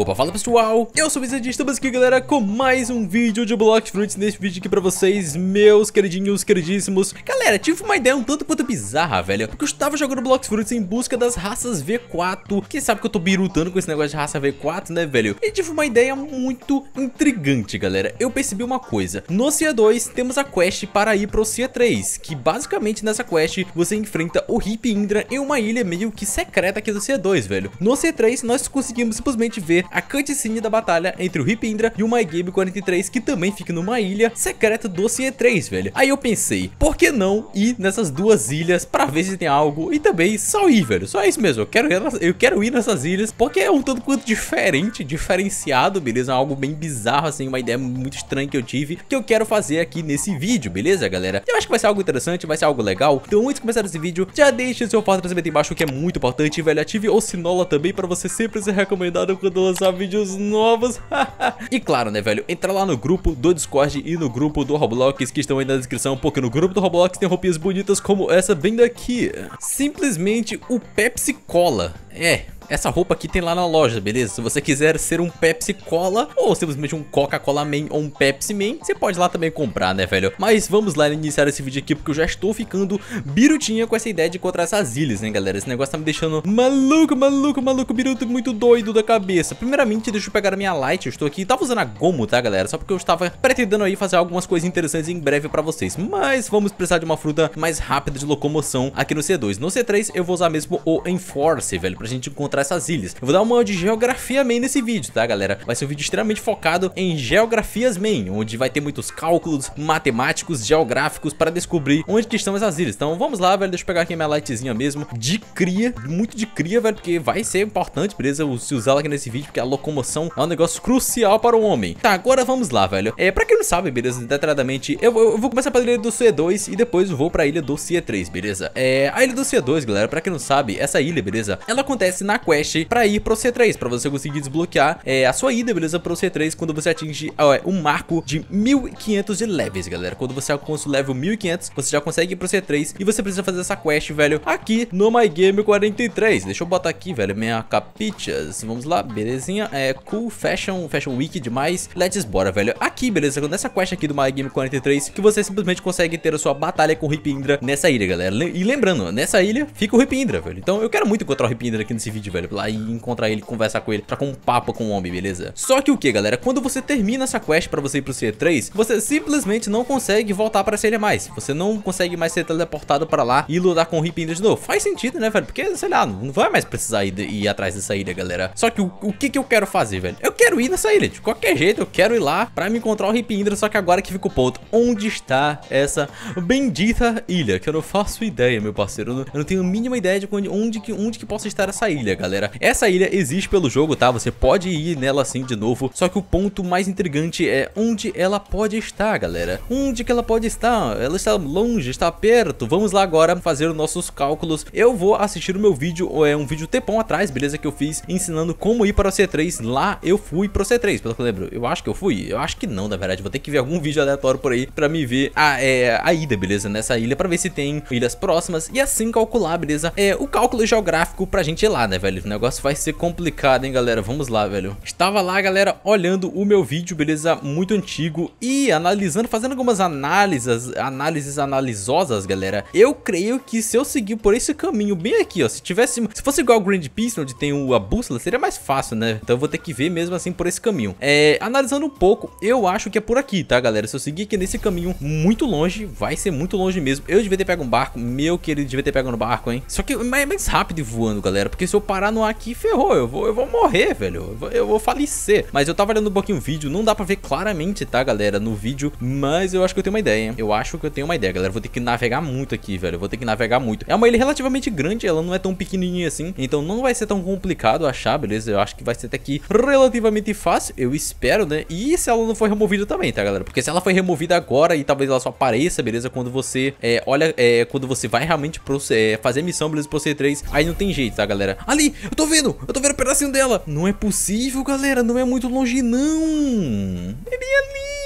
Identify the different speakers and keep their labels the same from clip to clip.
Speaker 1: Opa, fala pessoal, eu sou o Vicente, estamos aqui galera com mais um vídeo de Block Fruits Nesse vídeo aqui pra vocês, meus queridinhos, queridíssimos Galera, tive uma ideia um tanto quanto bizarra, velho Porque eu estava jogando Block Fruits em busca das raças V4 Quem sabe que eu tô birutando com esse negócio de raça V4, né, velho? E tive uma ideia muito intrigante, galera Eu percebi uma coisa No CA2 temos a quest para ir pro CA3 Que basicamente nessa quest você enfrenta o Hip Indra em uma ilha meio que secreta aqui do CA2, velho No CA3 nós conseguimos simplesmente ver a cutscene da batalha entre o Ripindra e o MyGabe 43, que também fica numa ilha secreta do CE3, velho. Aí eu pensei, por que não ir nessas duas ilhas pra ver se tem algo e também só ir, velho. Só isso mesmo, eu quero ir, eu quero ir nessas ilhas porque é um tanto quanto diferente, diferenciado, beleza? Algo bem bizarro, assim, uma ideia muito estranha que eu tive, que eu quero fazer aqui nesse vídeo, beleza, galera? Eu acho que vai ser algo interessante, vai ser algo legal. Então, antes de começar esse vídeo, já deixa o seu fato de embaixo, que é muito importante, velho. Ative o sinola também para você sempre ser recomendado quando elas lançar vídeos novos. e claro, né, velho? Entra lá no grupo do Discord e no grupo do Roblox que estão aí na descrição, porque no grupo do Roblox tem roupinhas bonitas como essa bem daqui. Simplesmente o Pepsi Cola. É, essa roupa aqui tem lá na loja, beleza? Se você quiser ser um Pepsi Cola ou simplesmente um Coca-Cola Man ou um Pepsi Man, você pode lá também comprar, né, velho? Mas vamos lá iniciar esse vídeo aqui porque eu já estou ficando birutinha com essa ideia de encontrar essas ilhas, né, galera? Esse negócio tá me deixando maluco, maluco, maluco, biruto muito doido da cabeça. Primeiramente, deixa eu pegar a minha light. Eu estou aqui, tava usando a Gomo, tá, galera? Só porque eu estava pretendendo aí fazer algumas coisas interessantes em breve pra vocês. Mas vamos precisar de uma fruta mais rápida de locomoção aqui no C2. No C3, eu vou usar mesmo o Enforce, velho, pra gente encontrar encontrar essas ilhas. Eu vou dar uma de geografia main nesse vídeo, tá, galera? Vai ser um vídeo extremamente focado em geografias main, onde vai ter muitos cálculos matemáticos, geográficos, para descobrir onde que estão essas ilhas. Então, vamos lá, velho, deixa eu pegar aqui minha lightzinha mesmo, de cria, muito de cria, velho, porque vai ser importante, beleza, se usar ela aqui nesse vídeo, porque a locomoção é um negócio crucial para o homem. Tá, agora vamos lá, velho. É, pra quem não sabe, beleza, detalhadamente, eu, eu, eu vou começar pela ilha do CE2 e depois eu vou pra ilha do CE3, beleza? É, a ilha do CE2, galera, pra quem não sabe, essa ilha, beleza, ela acontece na quest pra ir pro C3, pra você conseguir desbloquear é, a sua ida, beleza, pro C3 quando você atinge o é, um marco de 1500 de levels, galera. Quando você alcança o level 1500, você já consegue ir pro C3 e você precisa fazer essa quest, velho, aqui no My Game 43. Deixa eu botar aqui, velho, minha capichas. Vamos lá, belezinha. É cool fashion, fashion week demais. Let's bora, velho. Aqui, beleza, nessa quest aqui do My Game 43, que você simplesmente consegue ter a sua batalha com o Rip Indra nessa ilha, galera. E lembrando, nessa ilha fica o Ripindra Indra, velho. Então eu quero muito encontrar o Ripindra Indra aqui nesse vídeo, velho velho. Lá e encontrar ele, conversar com ele, com um papo com o homem, beleza? Só que o que, galera? Quando você termina essa quest pra você ir pro C3, você simplesmente não consegue voltar pra Celia mais. Você não consegue mais ser teleportado pra lá e lutar com o Rip Indra de novo. Faz sentido, né, velho? Porque, sei lá, não vai mais precisar ir, ir atrás dessa ilha, galera. Só que o, o que que eu quero fazer, velho? Eu quero ir nessa ilha, de qualquer jeito, eu quero ir lá pra me encontrar o Rip Indra. só que agora que fica o ponto, onde está essa bendita ilha? Que eu não faço ideia, meu parceiro, eu não, eu não tenho a mínima ideia de onde, onde, que, onde que possa estar essa ilha, galera galera. Essa ilha existe pelo jogo, tá? Você pode ir nela assim de novo, só que o ponto mais intrigante é onde ela pode estar, galera. Onde que ela pode estar? Ela está longe, está perto. Vamos lá agora fazer os nossos cálculos. Eu vou assistir o meu vídeo, é um vídeo tempão atrás, beleza? Que eu fiz ensinando como ir para o C3. Lá eu fui para o C3, pelo que eu lembro. Eu acho que eu fui? Eu acho que não, na verdade. Vou ter que ver algum vídeo aleatório por aí para me ver a, é, a ida, beleza? Nessa ilha, para ver se tem ilhas próximas e assim calcular, beleza? É, o cálculo geográfico para a gente ir lá, né, velho? velho. O negócio vai ser complicado, hein, galera. Vamos lá, velho. Estava lá, galera, olhando o meu vídeo, beleza? Muito antigo. E analisando, fazendo algumas análises, análises analisosas, galera. Eu creio que se eu seguir por esse caminho bem aqui, ó. Se tivesse... Se fosse igual o Grand Peace, onde tem o, a bússola, seria mais fácil, né? Então eu vou ter que ver mesmo assim por esse caminho. É, analisando um pouco, eu acho que é por aqui, tá, galera? Se eu seguir aqui nesse caminho muito longe, vai ser muito longe mesmo. Eu devia ter pego um barco. Meu querido, devia ter pego um barco, hein? Só que é mais rápido voando, galera. Porque se eu parar parar no ar aqui, ferrou. Eu vou, eu vou morrer, velho. Eu vou, eu vou falecer. Mas eu tava olhando um pouquinho o vídeo, não dá pra ver claramente, tá, galera, no vídeo. Mas eu acho que eu tenho uma ideia, hein? Eu acho que eu tenho uma ideia, galera. Eu vou ter que navegar muito aqui, velho. Eu vou ter que navegar muito. É uma ilha relativamente grande, ela não é tão pequenininha assim. Então não vai ser tão complicado achar, beleza? Eu acho que vai ser até aqui relativamente fácil. Eu espero, né? E se ela não for removida também, tá, galera? Porque se ela foi removida agora e talvez ela só apareça, beleza? Quando você, é, olha, é, quando você vai realmente pro, é, fazer missão, beleza? Pro C3, aí não tem jeito, tá, galera? Ali, eu tô vendo! Eu tô vendo o um pedacinho dela! Não é possível, galera! Não é muito longe, não! Ele é ali!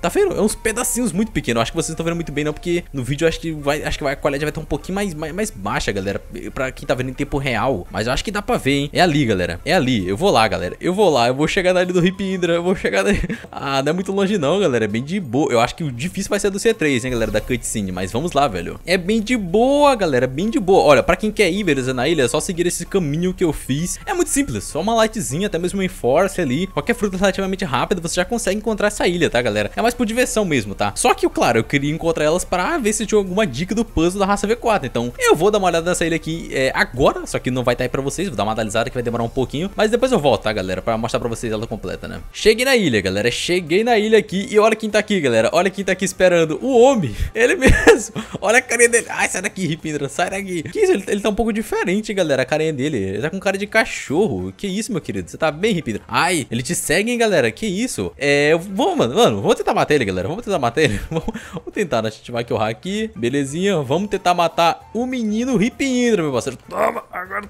Speaker 1: Tá vendo? É uns pedacinhos muito pequenos. Acho que vocês estão vendo muito bem, não, porque no vídeo acho que vai, acho que vai, a qualidade vai estar tá um pouquinho mais, mais, mais, baixa, galera. Pra quem tá vendo em tempo real. Mas eu acho que dá pra ver, hein? É ali, galera. É ali. Eu vou lá, galera. Eu vou lá. Eu vou chegar na ilha do Hip Indra. Eu vou chegar na... Ah, não é muito longe não, galera. É bem de boa. Eu acho que o difícil vai ser do C3, hein, galera, da cutscene. Mas vamos lá, velho. É bem de boa, galera. É bem de boa. Olha, pra quem quer ir, beleza, na ilha, é só seguir esse caminho que eu fiz. É muito simples. Só uma lightzinha, até mesmo um enforce ali. Qualquer fruta é relativamente rápida, você já consegue encontrar essa ilha família, tá, galera? É mais por diversão mesmo, tá? Só que, claro, eu queria encontrar elas pra ver se tinha alguma dica do puzzle da raça V4. Então, eu vou dar uma olhada nessa ilha aqui é, agora, só que não vai estar tá aí pra vocês. Vou dar uma analisada que vai demorar um pouquinho. Mas depois eu volto, tá, galera? Pra mostrar pra vocês ela completa, né? Cheguei na ilha, galera. Cheguei na ilha aqui. E olha quem tá aqui, galera. Olha quem tá aqui esperando. O homem. Ele mesmo. Olha a carinha dele. Ai, sai daqui, Ripindra. Sai daqui. Que isso? Ele, ele tá um pouco diferente, galera. A carinha dele. Ele tá com cara de cachorro. Que isso, meu querido? Você tá bem, Ripindra? Ai, ele te segue, hein, galera? Que isso? É, eu vou mano. Mano, vamos tentar matar ele, galera. Vamos tentar matar ele. vamos, tentar, né? A gente vai aqui. Belezinha. Vamos tentar matar o menino Ripindra, meu parceiro. Toma, agora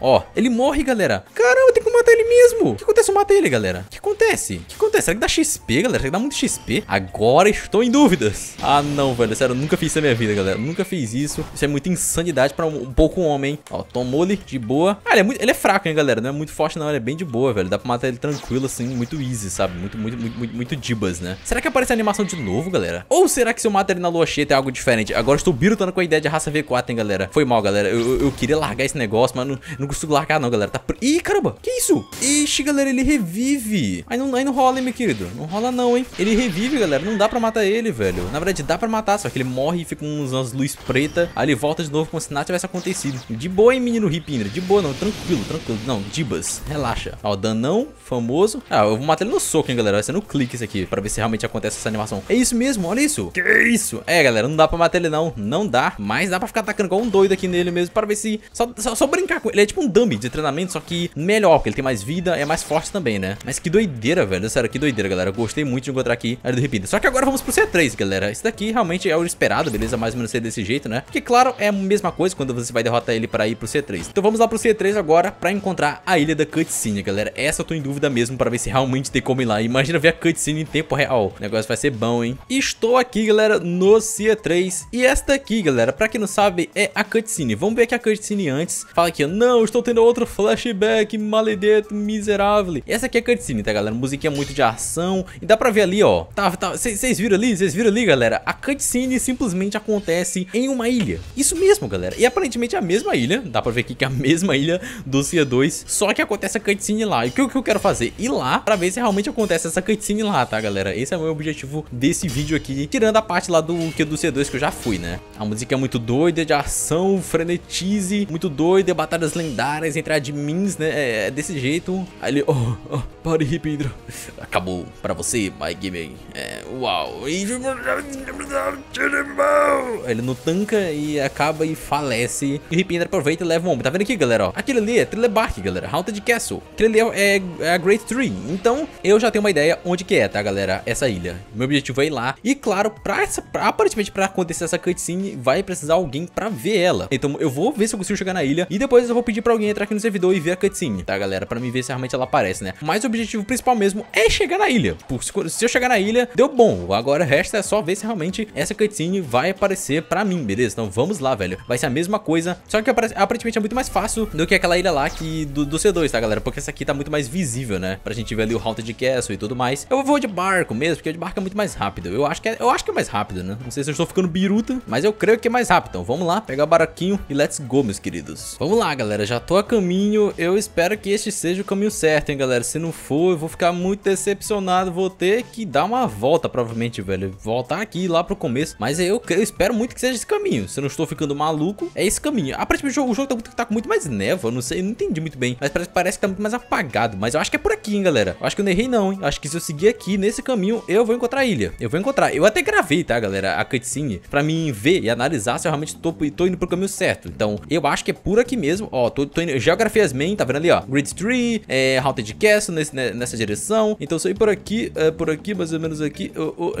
Speaker 1: Ó, ele morre, galera. Caramba, tem que matar ele mesmo. O que acontece se eu matar ele, galera? O que acontece? O que acontece? Será que dá XP, galera? Será que dá muito XP? Agora estou em dúvidas. Ah, não, velho. Sério, eu nunca fiz isso na minha vida, galera. Eu nunca fiz isso. Isso é muita insanidade pra um, um pouco homem, Ó, tomou ele de boa. Ah, ele é, muito, ele é fraco, hein, galera? Não é muito forte, não. Ele é bem de boa, velho. Dá pra matar ele tranquilo, assim, muito easy, sabe? Muito, muito, muito, muito, muito dibas, né? Será que aparece a animação de novo, galera? Ou será que se eu matar ele na lua cheia tem algo diferente? Agora estou birutando com a ideia de raça V4, hein, galera? Foi mal, galera. Eu, eu, eu queria largar esse negócio, mas não, não não consigo largar não, galera. Tá... Ih, caramba, que isso? Ixi, galera, ele revive. Aí não, aí não rola, hein, meu querido. Não rola não, hein. Ele revive, galera. Não dá pra matar ele, velho. Na verdade, dá pra matar, só que ele morre e fica uns, umas luz preta. Aí ele volta de novo como se nada tivesse acontecido. De boa, hein, menino Ripindra. De boa, não. Tranquilo, tranquilo. Não, Dibas. Relaxa. Ó, o Danão, famoso. Ah, eu vou matar ele no soco, hein, galera. Vai ser no clique isso aqui, pra ver se realmente acontece essa animação. É isso mesmo, olha isso. Que isso? É, galera, não dá pra matar ele não. Não dá, mas dá pra ficar atacando igual um doido aqui nele mesmo, pra ver se... Só, só, só brincar com ele. É tipo tipo um dummy de treinamento, só que melhor, porque ele tem mais vida, é mais forte também, né? Mas que doideira, velho. Sério, que doideira, galera. Eu gostei muito de encontrar aqui a área do Ripida. Só que agora vamos pro C3, galera. Isso daqui realmente é o esperado, beleza? Mais ou menos ser desse jeito, né? Porque, claro, é a mesma coisa quando você vai derrotar ele pra ir pro C3. Então vamos lá pro C3 agora pra encontrar a ilha da cutscene, galera. Essa eu tô em dúvida mesmo pra ver se realmente tem como ir lá. Imagina ver a cutscene em tempo real. O negócio vai ser bom, hein? Estou aqui, galera, no C3. E esta aqui, galera, pra quem não sabe, é a cutscene. Vamos ver aqui a cutscene antes. Fala aqui, não estou tendo outro flashback, maledeto, miserável. E essa aqui é cutscene, tá, galera? Musiquinha muito de ação. E dá pra ver ali, ó. Tá, tá. Vocês viram ali? Vocês viram ali, galera? A cutscene simplesmente acontece em uma ilha. Isso mesmo, galera. E aparentemente é a mesma ilha. Dá pra ver aqui que é a mesma ilha do C2. Só que acontece a cutscene lá. E o que, que eu quero fazer? Ir lá pra ver se realmente acontece essa cutscene lá, tá, galera? Esse é o meu objetivo desse vídeo aqui. Tirando a parte lá do que do C2 que eu já fui, né? A música é muito doida, de ação, frenetize, muito doida, batalhas lendárias lendárias entre admins, né? É, é desse jeito. Aí ele, oh, oh pare rir, Acabou pra você, my game. É, uau. Ele não tanca e acaba e falece. E Ripindro aproveita e leva o homem. Tá vendo aqui, galera? Ó, ali é Trilebark, galera. Haunted Castle. Aquilo ali é, é, é, a Great Tree. Então, eu já tenho uma ideia onde que é, tá, galera? Essa ilha. Meu objetivo é ir lá. E claro, pra essa, pra, aparentemente pra acontecer essa cutscene, vai precisar alguém pra ver ela. Então, eu vou ver se eu consigo chegar na ilha. E depois eu vou pedir pra alguém entrar aqui no servidor e ver a cutscene, tá, galera? Pra mim ver se realmente ela aparece, né? Mas o objetivo principal mesmo é chegar na ilha. Por, tipo, se eu chegar na ilha, deu bom. Agora resta é só ver se realmente essa cutscene vai aparecer pra mim, beleza? Então vamos lá, velho. Vai ser a mesma coisa, só que aparentemente é muito mais fácil do que aquela ilha lá que do, do C2, tá, galera? Porque essa aqui tá muito mais visível, né? Pra gente ver ali o Haunted Castle e tudo mais. Eu vou de barco mesmo, porque de barco é muito mais rápido. Eu acho que é, eu acho que é mais rápido, né? Não sei se eu estou ficando biruta, mas eu creio que é mais rápido. Então vamos lá, pegar o baraquinho e let's go, meus queridos. Vamos lá, galera. Já já tô a caminho. Eu espero que este seja o caminho certo, hein, galera. Se não for, eu vou ficar muito decepcionado. Vou ter que dar uma volta, provavelmente, velho. Voltar aqui, lá pro começo. Mas eu, eu espero muito que seja esse caminho. Se eu não estou ficando maluco, é esse caminho. Aparentemente, o jogo tá, tá com muito mais neva. Eu não sei, eu não entendi muito bem. Mas parece, parece que tá muito mais apagado. Mas eu acho que é por aqui, hein, galera. Eu acho que eu não errei, não, hein. acho que se eu seguir aqui, nesse caminho, eu vou encontrar a ilha. Eu vou encontrar. Eu até gravei, tá, galera, a cutscene pra mim ver e analisar se eu realmente tô, tô indo pro caminho certo. Então, eu acho que é por aqui mesmo. Ó, tô eu tô indo, geografias main, tá vendo ali, ó, grid tree, é, haunted castle nesse, né, nessa direção, então se eu ir por aqui, é, por aqui, mais ou menos aqui, oh, oh,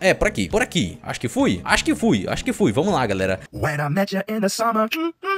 Speaker 1: é, por aqui, por aqui, acho que fui, acho que fui, acho que fui, vamos lá, galera. When I met you in the summer, mm, mm.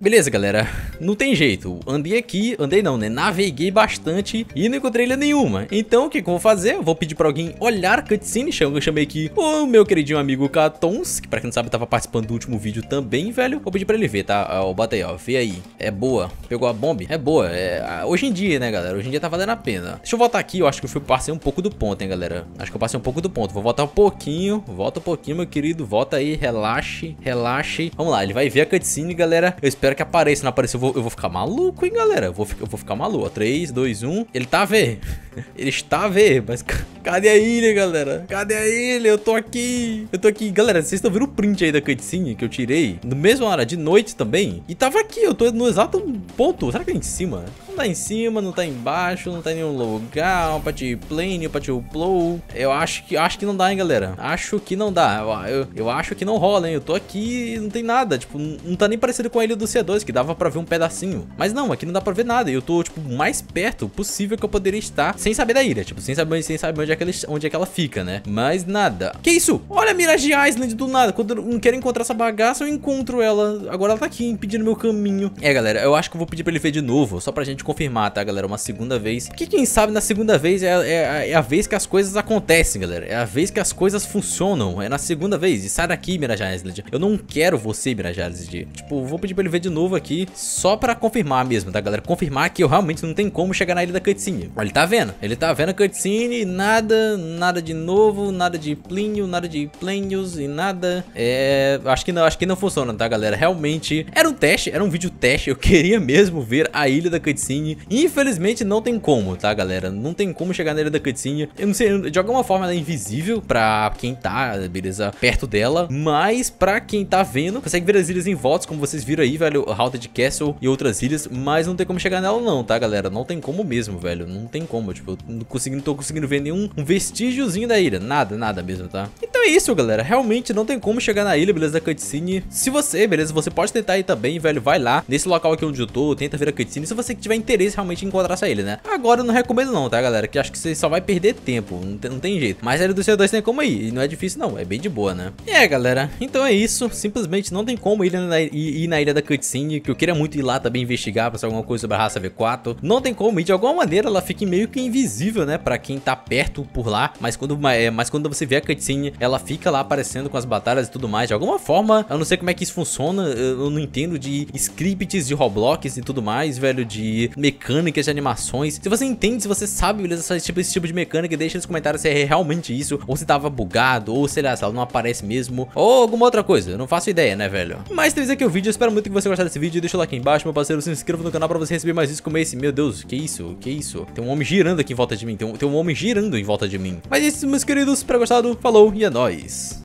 Speaker 1: Beleza, galera. Não tem jeito. Andei aqui, andei não, né? Naveguei bastante e não encontrei ilha nenhuma. Então, o que, que eu vou fazer? Eu vou pedir pra alguém olhar a cutscene. Eu chamei aqui o meu queridinho amigo Catons, que pra quem não sabe, tava participando do último vídeo também, velho. Vou pedir pra ele ver, tá? Ó, ah, bota aí, ó. Vê aí. É boa. Pegou a bomba? É boa. É... Ah, hoje em dia, né, galera? Hoje em dia tá valendo a pena. Deixa eu voltar aqui. Eu acho que eu fui, passei um pouco do ponto, hein, galera? Acho que eu passei um pouco do ponto. Vou voltar um pouquinho. Volta um pouquinho, meu querido. Volta aí. Relaxe. Relaxe. Vamos lá. Ele vai ver a cutscene, galera galera. Eu espero que apareça. Se não aparecer, eu vou, eu vou ficar maluco, hein, galera. Eu vou, eu vou ficar maluco. 3, 2, 1. Ele tá a ver. Ele está a ver. Mas cadê a ilha, galera? Cadê a ilha? Eu tô aqui. Eu tô aqui. Galera, vocês estão vendo o print aí da cutscene que eu tirei? No mesmo hora, de noite também. E tava aqui. Eu tô no exato ponto. Será que é em cima? Não tá em cima, não tá embaixo, não tá em nenhum lugar. Um pati plane, um pati uplow. Eu acho que, acho que não dá, hein, galera. Acho que não dá. Eu, eu, eu acho que não rola, hein. Eu tô aqui e não tem nada. Tipo, não, não tá nem parecendo com a ilha do C2, que dava pra ver um pedacinho. Mas não, aqui não dá pra ver nada. E eu tô, tipo, mais perto possível que eu poderia estar sem saber da ilha. Tipo, sem saber, sem saber onde, é que ela, onde é que ela fica, né? Mas nada. Que isso? Olha a Mirage Island do nada. Quando eu quero encontrar essa bagaça, eu encontro ela. Agora ela tá aqui, impedindo meu caminho. É, galera, eu acho que eu vou pedir pra ele ver de novo, só pra gente confirmar, tá, galera? Uma segunda vez. Porque quem sabe na segunda vez é, é, é, é a vez que as coisas acontecem, galera. É a vez que as coisas funcionam. É na segunda vez. E sai daqui, Mirage Island. Eu não quero você, Mirage Island. Tipo, vou pedir pra ele ver de novo aqui, só pra confirmar mesmo, tá galera? Confirmar que eu realmente não tem como chegar na ilha da cutscene. Olha, ele tá vendo, ele tá vendo a cutscene, nada, nada de novo, nada de Plínio, nada de Plênios e nada. É, acho que não, acho que não funciona, tá galera? Realmente, era um teste, era um vídeo teste, eu queria mesmo ver a ilha da cutscene. Infelizmente não tem como, tá galera? Não tem como chegar na ilha da cutscene. Eu não sei, de alguma forma ela é invisível pra quem tá, beleza, perto dela, mas pra quem tá vendo, consegue ver as ilhas em volta, como vocês vocês viram aí, velho, a Haunted Castle e outras ilhas, mas não tem como chegar nela não, tá, galera? Não tem como mesmo, velho, não tem como, tipo, não, consegui, não tô conseguindo ver nenhum vestígiozinho da ilha, nada, nada mesmo, tá? Então é isso, galera, realmente não tem como chegar na ilha, beleza, da cutscene. Se você, beleza, você pode tentar aí também, velho, vai lá, nesse local aqui onde eu tô, tenta ver a cutscene, se você tiver interesse realmente em encontrar essa ilha, né? Agora eu não recomendo não, tá, galera, que acho que você só vai perder tempo, não tem, não tem jeito. Mas a ilha do CO2 tem como ir, e não é difícil não, é bem de boa, né? E é, galera, então é isso, simplesmente não tem como ir na, ir, ir na ilha da cutscene, que eu queria muito ir lá também investigar pra saber alguma coisa sobre a raça V4. Não tem como, e de alguma maneira ela fica meio que invisível, né, pra quem tá perto por lá, mas quando, é, mas quando você vê a cutscene, ela fica lá aparecendo com as batalhas e tudo mais. De alguma forma, eu não sei como é que isso funciona, eu não entendo de scripts de Roblox e tudo mais, velho, de mecânicas de animações. Se você entende, se você sabe, beleza, esse tipo, esse tipo de mecânica, deixa nos comentários se é realmente isso, ou se tava bugado, ou sei lá, se ela não aparece mesmo, ou alguma outra coisa, eu não faço ideia, né, velho? Mas três aqui o vídeo, espero é espero muito que você gostasse desse vídeo. Deixa o like embaixo, meu parceiro. Se inscreva no canal pra você receber mais isso como esse. Meu Deus, que isso? Que isso? Tem um homem girando aqui em volta de mim. Tem um, tem um homem girando em volta de mim. Mas é isso, meus queridos. Espero gostado. Falou e é nóis.